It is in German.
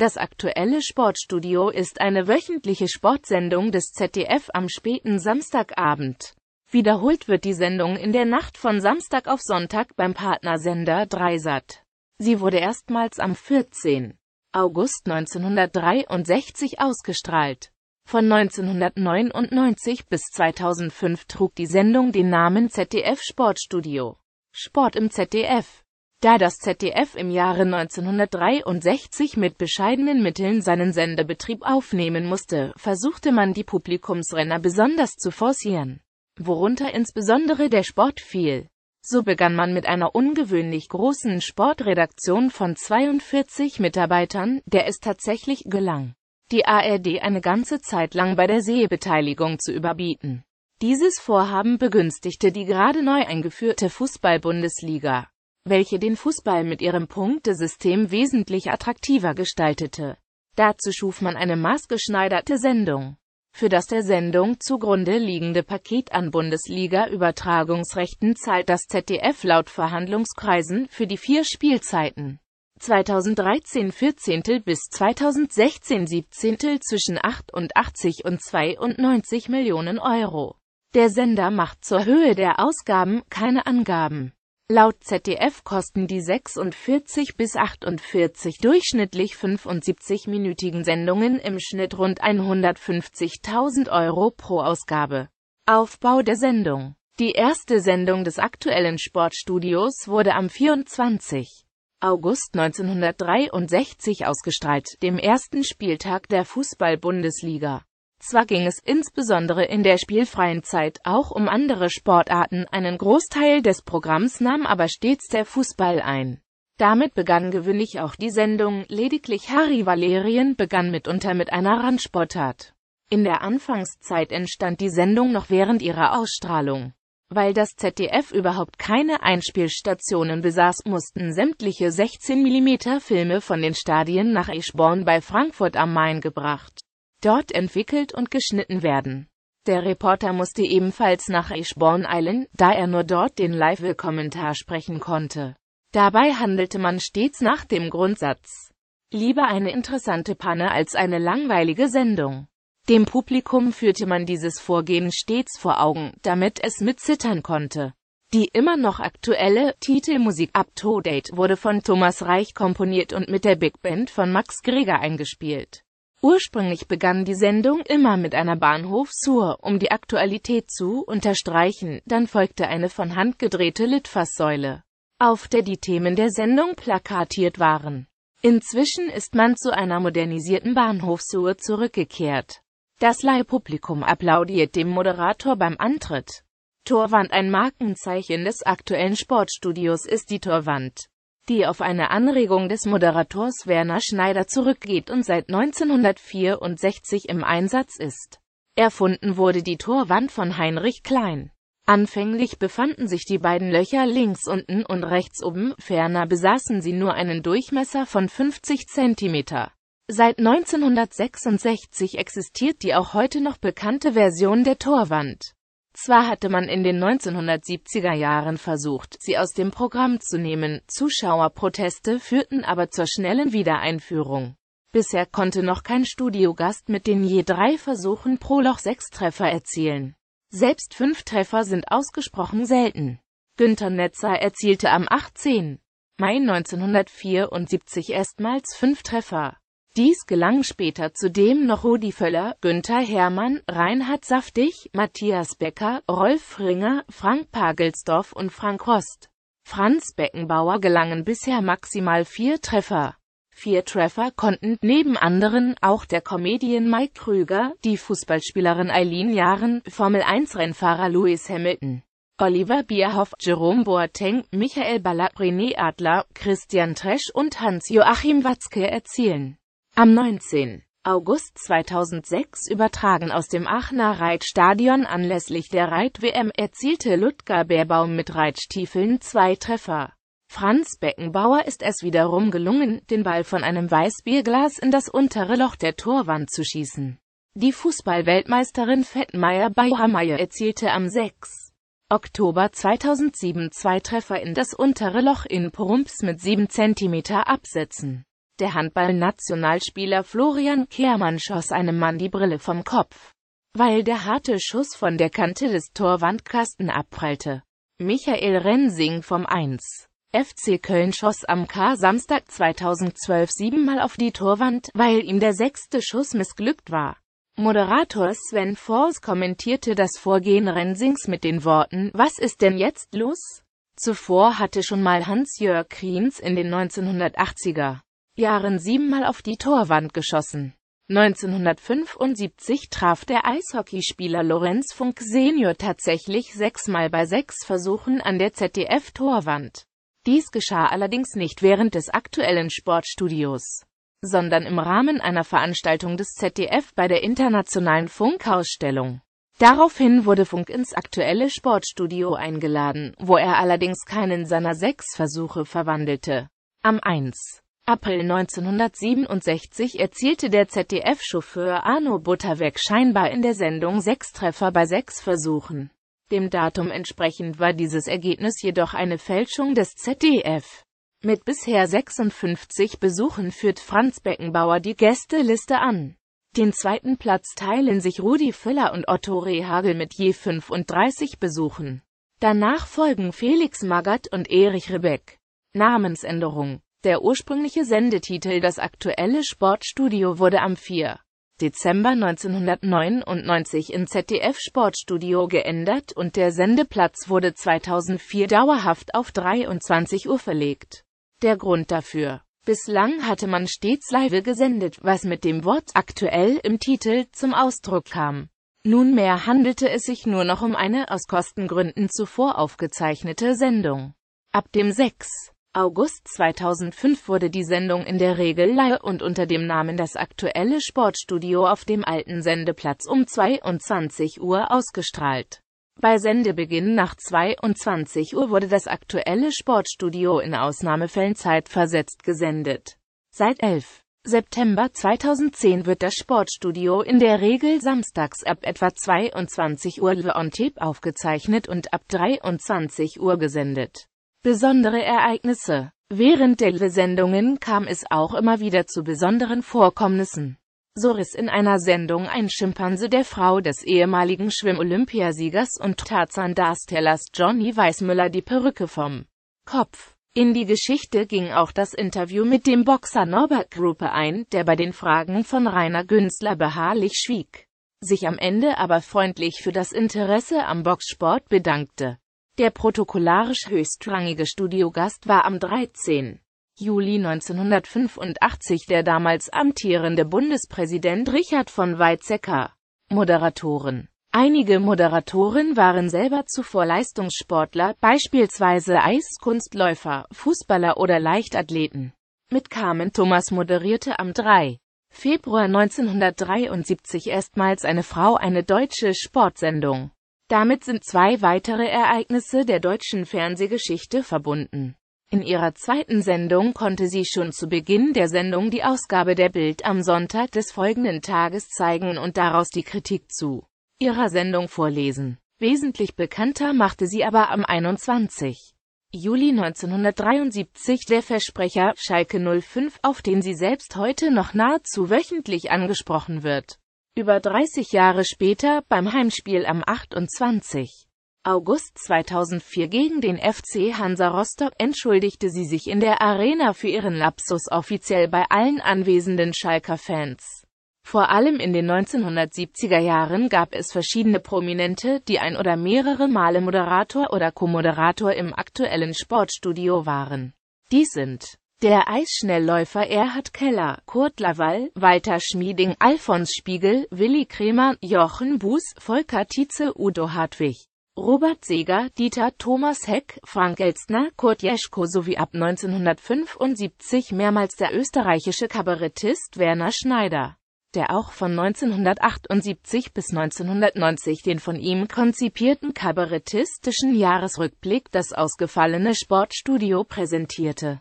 Das aktuelle Sportstudio ist eine wöchentliche Sportsendung des ZDF am späten Samstagabend. Wiederholt wird die Sendung in der Nacht von Samstag auf Sonntag beim Partnersender Dreisat. Sie wurde erstmals am 14. August 1963 ausgestrahlt. Von 1999 bis 2005 trug die Sendung den Namen ZDF Sportstudio. Sport im ZDF da das ZDF im Jahre 1963 mit bescheidenen Mitteln seinen Sendebetrieb aufnehmen musste, versuchte man die Publikumsrenner besonders zu forcieren, worunter insbesondere der Sport fiel. So begann man mit einer ungewöhnlich großen Sportredaktion von 42 Mitarbeitern, der es tatsächlich gelang, die ARD eine ganze Zeit lang bei der Sehbeteiligung zu überbieten. Dieses Vorhaben begünstigte die gerade neu eingeführte Fußball-Bundesliga welche den Fußball mit ihrem Punktesystem wesentlich attraktiver gestaltete. Dazu schuf man eine maßgeschneiderte Sendung. Für das der Sendung zugrunde liegende Paket an Bundesliga-Übertragungsrechten zahlt das ZDF laut Verhandlungskreisen für die vier Spielzeiten 2013 14. bis 2016 17. zwischen 88 und 92 Millionen Euro. Der Sender macht zur Höhe der Ausgaben keine Angaben. Laut ZDF kosten die 46 bis 48 durchschnittlich 75-minütigen Sendungen im Schnitt rund 150.000 Euro pro Ausgabe. Aufbau der Sendung Die erste Sendung des aktuellen Sportstudios wurde am 24. August 1963 ausgestrahlt, dem ersten Spieltag der Fußball-Bundesliga. Zwar ging es insbesondere in der spielfreien Zeit auch um andere Sportarten, einen Großteil des Programms nahm aber stets der Fußball ein. Damit begann gewöhnlich auch die Sendung, lediglich Harry Valerien begann mitunter mit einer Randsportart. In der Anfangszeit entstand die Sendung noch während ihrer Ausstrahlung. Weil das ZDF überhaupt keine Einspielstationen besaß, mussten sämtliche 16mm Filme von den Stadien nach Eschborn bei Frankfurt am Main gebracht dort entwickelt und geschnitten werden. Der Reporter musste ebenfalls nach Eschborn eilen, da er nur dort den Live-Kommentar sprechen konnte. Dabei handelte man stets nach dem Grundsatz. Lieber eine interessante Panne als eine langweilige Sendung. Dem Publikum führte man dieses Vorgehen stets vor Augen, damit es mitzittern konnte. Die immer noch aktuelle Titelmusik Up to Date wurde von Thomas Reich komponiert und mit der Big Band von Max Greger eingespielt. Ursprünglich begann die Sendung immer mit einer Bahnhofsur, um die Aktualität zu unterstreichen, dann folgte eine von Hand gedrehte Litfaßsäule, auf der die Themen der Sendung plakatiert waren. Inzwischen ist man zu einer modernisierten Bahnhofsuhr zurückgekehrt. Das Leihpublikum applaudiert dem Moderator beim Antritt. Torwand Ein Markenzeichen des aktuellen Sportstudios ist die Torwand die auf eine Anregung des Moderators Werner Schneider zurückgeht und seit 1964 im Einsatz ist. Erfunden wurde die Torwand von Heinrich Klein. Anfänglich befanden sich die beiden Löcher links unten und rechts oben, ferner besaßen sie nur einen Durchmesser von 50 cm. Seit 1966 existiert die auch heute noch bekannte Version der Torwand. Zwar hatte man in den 1970er Jahren versucht, sie aus dem Programm zu nehmen, Zuschauerproteste führten aber zur schnellen Wiedereinführung. Bisher konnte noch kein Studiogast mit den je drei Versuchen pro Loch sechs Treffer erzielen. Selbst fünf Treffer sind ausgesprochen selten. Günter Netzer erzielte am 18. Mai 1974 erstmals fünf Treffer. Dies gelang später zudem noch Rudi Völler, Günther Hermann, Reinhard Saftig, Matthias Becker, Rolf Fringer, Frank Pagelsdorf und Frank Rost. Franz Beckenbauer gelangen bisher maximal vier Treffer. Vier Treffer konnten neben anderen auch der Comedian Mike Krüger, die Fußballspielerin Eileen Jahren, Formel-1-Rennfahrer Lewis Hamilton, Oliver Bierhoff, Jerome Boateng, Michael Ballack, René Adler, Christian Tresch und Hans-Joachim Watzke erzielen. Am 19. August 2006 übertragen aus dem Aachener Reitstadion anlässlich der Reit-WM erzielte Ludger Bärbaum mit Reitstiefeln zwei Treffer. Franz Beckenbauer ist es wiederum gelungen, den Ball von einem Weißbierglas in das untere Loch der Torwand zu schießen. Die Fußballweltmeisterin Fettmeier Bayermeier erzielte am 6. Oktober 2007 zwei Treffer in das untere Loch in Prumps mit 7 cm Absätzen. Der Handballnationalspieler Florian Kehrmann schoss einem Mann die Brille vom Kopf, weil der harte Schuss von der Kante des Torwandkasten abprallte. Michael Rensing vom 1. FC Köln schoss am K-Samstag 2012 siebenmal auf die Torwand, weil ihm der sechste Schuss missglückt war. Moderator Sven Fors kommentierte das Vorgehen Rensings mit den Worten, was ist denn jetzt los? Zuvor hatte schon mal Hans-Jörg Kriens in den 1980er Jahren siebenmal auf die Torwand geschossen. 1975 traf der Eishockeyspieler Lorenz Funk Senior tatsächlich sechsmal bei sechs Versuchen an der ZDF-Torwand. Dies geschah allerdings nicht während des aktuellen Sportstudios, sondern im Rahmen einer Veranstaltung des ZDF bei der Internationalen Funkausstellung. Daraufhin wurde Funk ins aktuelle Sportstudio eingeladen, wo er allerdings keinen seiner sechs Versuche verwandelte. Am 1. April 1967 erzielte der ZDF-Chauffeur Arno Butterweg scheinbar in der Sendung sechs Treffer bei sechs Versuchen. Dem Datum entsprechend war dieses Ergebnis jedoch eine Fälschung des ZDF. Mit bisher 56 Besuchen führt Franz Beckenbauer die Gästeliste an. Den zweiten Platz teilen sich Rudi Füller und Otto Rehagel mit je 35 Besuchen. Danach folgen Felix Magath und Erich Rebeck. Namensänderung der ursprüngliche Sendetitel Das aktuelle Sportstudio wurde am 4. Dezember 1999 in ZDF Sportstudio geändert und der Sendeplatz wurde 2004 dauerhaft auf 23 Uhr verlegt. Der Grund dafür. Bislang hatte man stets live gesendet, was mit dem Wort aktuell im Titel zum Ausdruck kam. Nunmehr handelte es sich nur noch um eine aus Kostengründen zuvor aufgezeichnete Sendung. Ab dem 6. August 2005 wurde die Sendung in der Regel live und unter dem Namen Das aktuelle Sportstudio auf dem alten Sendeplatz um 22 Uhr ausgestrahlt. Bei Sendebeginn nach 22 Uhr wurde das aktuelle Sportstudio in Ausnahmefällen zeitversetzt gesendet. Seit 11. September 2010 wird das Sportstudio in der Regel samstags ab etwa 22 Uhr live on tape aufgezeichnet und ab 23 Uhr gesendet. Besondere Ereignisse Während der Sendungen kam es auch immer wieder zu besonderen Vorkommnissen. So riss in einer Sendung ein Schimpanse der Frau des ehemaligen Schwimm-Olympiasiegers und Tarzan-Darstellers Johnny Weissmüller die Perücke vom Kopf. In die Geschichte ging auch das Interview mit dem Boxer Norbert Gruppe ein, der bei den Fragen von Rainer Günzler beharrlich schwieg, sich am Ende aber freundlich für das Interesse am Boxsport bedankte. Der protokollarisch höchstrangige Studiogast war am 13. Juli 1985 der damals amtierende Bundespräsident Richard von Weizsäcker. Moderatoren Einige Moderatoren waren selber zuvor Leistungssportler, beispielsweise Eiskunstläufer, Fußballer oder Leichtathleten. Mit Carmen Thomas moderierte am 3. Februar 1973 erstmals eine Frau eine deutsche Sportsendung. Damit sind zwei weitere Ereignisse der deutschen Fernsehgeschichte verbunden. In ihrer zweiten Sendung konnte sie schon zu Beginn der Sendung die Ausgabe der Bild am Sonntag des folgenden Tages zeigen und daraus die Kritik zu ihrer Sendung vorlesen. Wesentlich bekannter machte sie aber am 21. Juli 1973 der Versprecher Schalke 05, auf den sie selbst heute noch nahezu wöchentlich angesprochen wird über 30 Jahre später beim Heimspiel am 28. August 2004 gegen den FC Hansa Rostock entschuldigte sie sich in der Arena für ihren Lapsus offiziell bei allen anwesenden Schalker Fans. Vor allem in den 1970er Jahren gab es verschiedene Prominente, die ein oder mehrere Male Moderator oder Co-Moderator im aktuellen Sportstudio waren. Dies sind der Eisschnellläufer Erhard Keller, Kurt Lawall, Walter Schmieding, Alfons Spiegel, Willi Kremer, Jochen Buß, Volker Tietze, Udo Hartwig, Robert Seger, Dieter Thomas Heck, Frank Elstner, Kurt Jeschko sowie ab 1975 mehrmals der österreichische Kabarettist Werner Schneider, der auch von 1978 bis 1990 den von ihm konzipierten kabarettistischen Jahresrückblick Das ausgefallene Sportstudio präsentierte